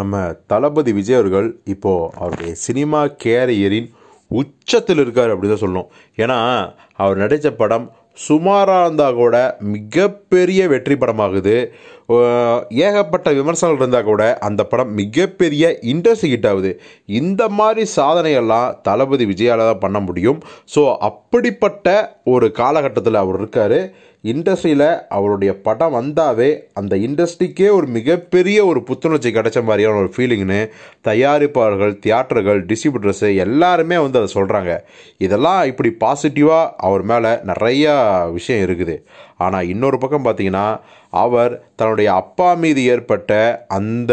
நம்ம தளபதி விஜய் அவர்கள் இப்போது அவருடைய சினிமா கேரியரின் உச்சத்தில் இருக்கார் அப்படி தான் சொல்லணும் ஏன்னா அவர் நடித்த படம் சுமாராக இருந்தால் கூட மிகப்பெரிய வெற்றி படமாகுது ஏகப்பட்ட விமர்சனங்கள் இருந்தால் கூட அந்த படம் மிகப்பெரிய இன்ட்ரெஸ்ட் ஹிட் ஆகுது இந்த மாதிரி சாதனையெல்லாம் தளபதி விஜயால் தான் பண்ண முடியும் ஸோ அப்படிப்பட்ட ஒரு காலகட்டத்தில் அவர் இருக்கார் இண்டஸ்ட்ரியில் அவருடைய படம் வந்தாவே அந்த இண்டஸ்ட்ரிக்கே ஒரு மிகப்பெரிய ஒரு புத்துணர்ச்சி கிடைச்ச மாதிரியான ஒரு ஃபீலிங்னு தயாரிப்பாளர்கள் தியேட்டர்கள் டிஸ்ட்ரிபியூட்டர்ஸு எல்லாருமே வந்து அதை சொல்கிறாங்க இதெல்லாம் இப்படி பாசிட்டிவாக அவர் மேலே நிறையா விஷயம் இருக்குது ஆனால் இன்னொரு பக்கம் பார்த்திங்கன்னா அவர் தன்னுடைய அவருடைய அப்பா மீது ஏற்பட்ட அந்த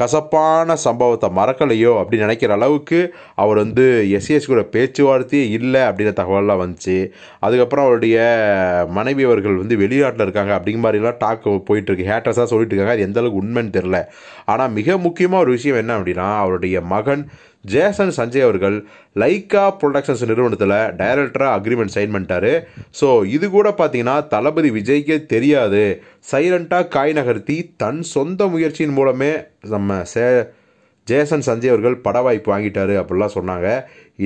கசப்பான சம்பவத்தை மறக்கலையோ அப்படின்னு நினைக்கிற அளவுக்கு அவர் வந்து எஸ்எஸ் கூட பேச்சுவார்த்தையே இல்லை அப்படின்ற தகவல்லாம் வந்துச்சு அதுக்கப்புறம் அவருடைய மனைவி அவர்கள் வந்து வெளிநாட்டில் இருக்காங்க அப்படிங்கிற மாதிரிலாம் டாக் போயிட்டுருக்கு ஹேட்டர்ஸாக சொல்லிட்டு இருக்காங்க அது எந்தளவுக்கு உண்மைன்னு தெரில ஆனால் மிக முக்கியமாக ஒரு விஷயம் என்ன அப்படின்னா அவருடைய மகன் ஜேசன் சஞ்சய் அவர்கள் லைக்கா ப்ரொடக்ஷன்ஸ் நிறுவனத்தில் டைரக்டராக அக்ரிமெண்ட் சைன் பண்ணிட்டாரு ஸோ இது கூட பார்த்தீங்கன்னா தளபதி விஜய்க்கே தெரியாது சைலண்ட்டாக காய் நகர்த்தி தன் சொந்த முயற்சியின் மூலமே நம்ம சே ஜேசன் சஞ்சய் அவர்கள் பட வாய்ப்பு வாங்கிட்டாரு அப்படிலாம் சொன்னாங்க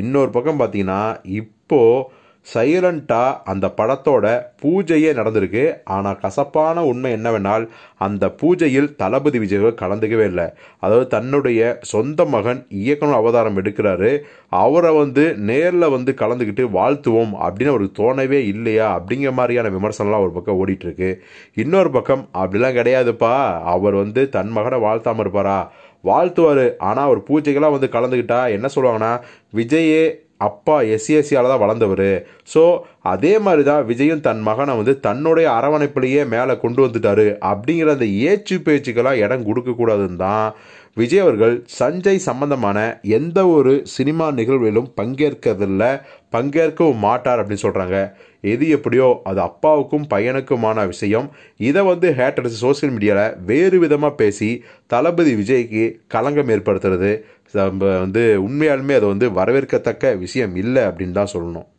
இன்னொரு பக்கம் பார்த்தீங்கன்னா இப்போது சைலண்டா அந்த படத்தோட பூஜையே நடந்திருக்கு ஆனால் கசப்பான உண்மை என்னவென்றால் அந்த பூஜையில் தளபதி விஜய் கலந்துக்கவே இல்லை அதாவது தன்னுடைய சொந்த மகன் இயக்கணும் அவதாரம் எடுக்கிறாரு அவரை வந்து நேரில் வந்து கலந்துக்கிட்டு வாழ்த்துவோம் அப்படின்னு அவருக்கு தோணவே இல்லையா அப்படிங்கிற மாதிரியான விமர்சனம்லாம் ஒரு பக்கம் ஓடிட்டுருக்கு இன்னொரு பக்கம் அப்படிலாம் கிடையாதுப்பா அவர் வந்து தன் மகனை வாழ்த்தாமல் இருப்பாரா வாழ்த்துவார் ஆனால் அவர் பூஜைக்கெல்லாம் வந்து கலந்துக்கிட்டா என்ன சொல்லுவாங்கன்னா விஜயே அப்பா எஸ்சிஎஸ்சியால் தான் வளர்ந்தவர் ஸோ அதே மாதிரி தான் விஜயும் தன் மகனை வந்து தன்னுடைய அரவணைப்பிலேயே மேலே கொண்டு வந்துட்டார் அப்படிங்கிற அந்த ஏச்சு பேச்சுக்கெல்லாம் இடம் கொடுக்கக்கூடாதுன்னு தான் விஜய் அவர்கள் சஞ்சய் சம்பந்தமான எந்த ஒரு சினிமா நிகழ்விலும் பங்கேற்கிறதில்ல பங்கேற்கவும் மாட்டார் அப்படின்னு சொல்கிறாங்க எது எப்படியோ அது அப்பாவுக்கும் பையனுக்குமான விஷயம் இதை வந்து ஹேட்டர்ஸ் சோசியல் மீடியாவில் வேறு விதமாக பேசி தளபதி விஜய்க்கு களங்கம் ஏற்படுத்துறது நம்ம வந்து உண்மையாலுமே அது வந்து வரவேற்கத்தக்க விஷயம் இல்லை அப்படின்னு தான் சொல்லணும்